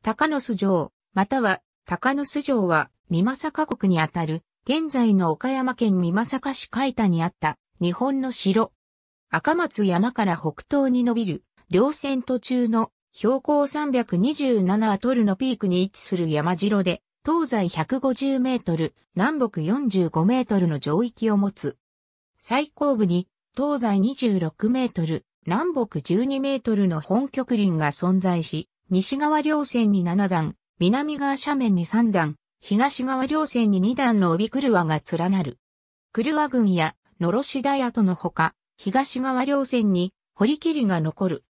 高野巣城、または高野巣城は、三作国にあたる、現在の岡山県三作市海田にあった、日本の城。赤松山から北東に伸びる、稜線途中の、標高327アトルのピークに位置する山城で、東西150メートル、南北45メートルの上域を持つ。最後部に、東西26メートル、南北12メートルの本局林が存在し、西側両線に7段、南側斜面に3段、東側両線に2段の帯わが連なる。わ群や、のろし台跡のほか、東側両線に堀切が残る。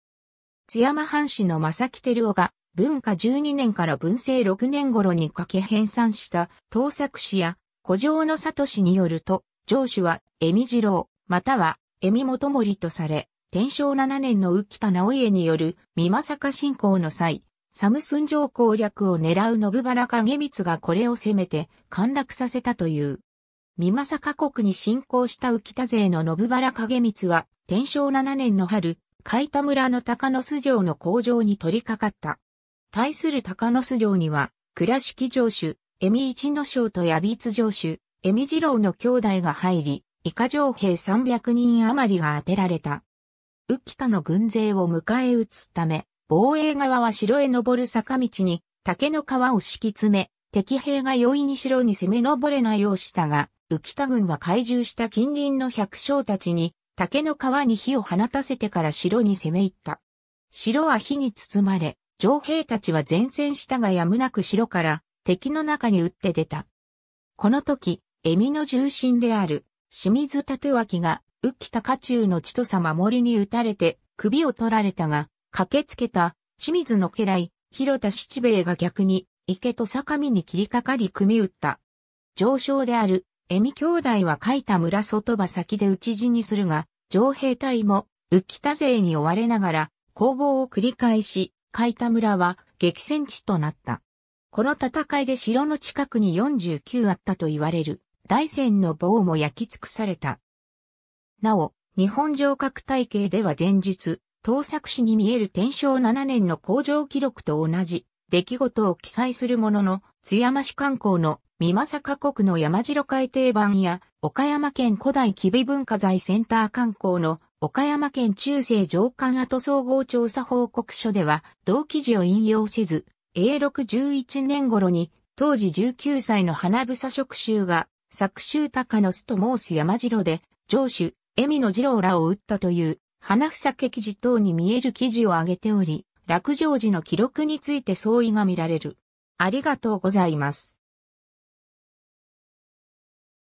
津山藩士の正木照夫が文化12年から文政6年頃にかけ編纂した盗作詩や古城の里氏によると、上主は、恵美次郎、または、恵美元森とされ、天正7年の浮田直家による美政侵攻の際、サムスン城攻略を狙う信原景光がこれを攻めて陥落させたという。美政国に侵攻した浮田勢の信原景光は、天正7年の春、海田村の高野須城の工場に取り掛かった。対する高野須城には、倉敷城主、江美一之将と矢美津城主、江美二郎の兄弟が入り、以下城兵300人余りが当てられた。宇喜田の軍勢を迎え撃つため、防衛側は城へ登る坂道に竹の皮を敷き詰め、敵兵が容易に城に攻め上れないようしたが、浮田軍は懐柔した近隣の百姓たちに、竹の皮に火を放たせてから城に攻め入った。城は火に包まれ、城兵たちは前線したがやむなく城から敵の中に撃って出た。この時、エミの重心である清水立脇が浮田家中の千と様森に撃たれて首を取られたが、駆けつけた清水の家来、広田七兵衛が逆に池と坂見に切りかかり組み撃った。上将である、恵美兄弟は書いた村外場先で討ち死にするが、上兵隊も浮田勢に追われながら攻防を繰り返し、いた村は激戦地となった。この戦いで城の近くに49あったと言われる大戦の棒も焼き尽くされた。なお、日本城郭体系では前日、盗作史に見える天正7年の工場記録と同じ出来事を記載するものの、津山市観光の三政加国の山城海底版や、岡山県古代吉備文化財センター観光の岡山県中世城館跡総合調査報告書では、同記事を引用せず、A611 年頃に、当時19歳の花房職衆が、作州高の須と申す山城で、城主、エミの二郎らを打ったという、花房記事等に見える記事を挙げており、落城時の記録について相違が見られる。ありがとうございます。